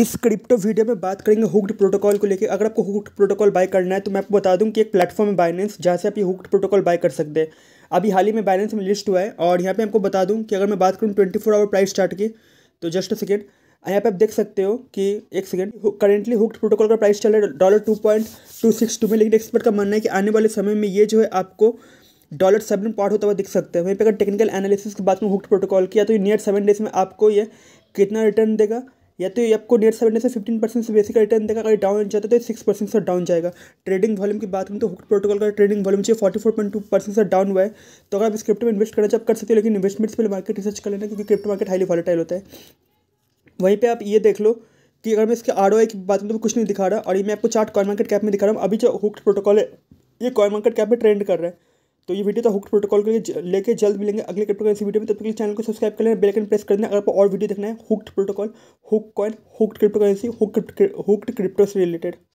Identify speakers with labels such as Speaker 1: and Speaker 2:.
Speaker 1: इस crypto video में बात करेंगे हुक्ड प्रोटोकॉल को लेकर अगर आपको हुक्ड प्रोटोकॉल बाय करना है तो मैं आपको बता दूं कि एक प्लेटफॉर्म है बाइनेंस जहाँ से आप ये हुक्ड प्रोटोकॉल बाय कर सकते हैं अभी हाल ही में बाइनेंस में लिस्ट हुआ है और यहाँ पे आपको बता दूं कि अगर मैं बात करूँ twenty four hour price chart की तो जस्ट अ सेकेंड यहाँ पे आप देख सकते हो कि एक सेकेंड करेंटली हुक्ड प्रोटोकॉल का प्राइस चल रहा है dollar two point two six two में लेकिन एक्सपर्ट का मानना है कि आने वाले समय में ये जो है आपको डॉलर सेवन पॉट होता हुआ दिख सकते हैं वहीं पर अगर टेक्निकल एनालिसिस की बात करूँ हुक्ड प्रोटोकॉल किया तो नियर सेवन डेज में आपको ये कितना रिटर्न देगा या तो ये आपको डेढ़ सेवन से फिफ्टीन परसेंट से बेसिक रिटर्न देगा अगर डाउन जाता है तो सिक्स परसेंट से डाउन जाएगा ट्रेडिंग वॉल्यूम की बात करें तो हुक प्रोटोकॉल का ट्रेडिंग वॉल्यूम चाहिए forty four point two percent से डाउन हुआ है तो अगर आप इस क्रिप्टो में इन्वेस्ट करना चाहे कर सकते हो लेकिन इन्वेस्टमेंट्स पहले मार्केट रिसर्च कर लेना क्योंकि क्रिप्टो मार्केट हाईली वॉलेटाइल होता है वहीं पर आप ये देख लो कि अगर मैं इसके आर की बात करूँ तो कुछ नहीं दिखा रहा और ये मैं आपको चार्ट कॉइन मार्केट कैप में दिखा रहा हूँ अभी जो हुक्ड प्रोटोकॉल है ये कॉइन मार्केट कैप में ट्रेंड कर रहा है तो ये वीडियो तो हुक्ट प्रोटोकॉल के लिए लेके जल्द मिलेंगे अगले क्रिप्टो करेंसी वीडियो में तब तक के चैनल को सब्सक्राइब कर लेना बेल आइकन प्रेस कर देना अगर आपको और वीडियो देखना है hooked protocol hook coin hooked crypto currency hooked crypto से रिलेटेड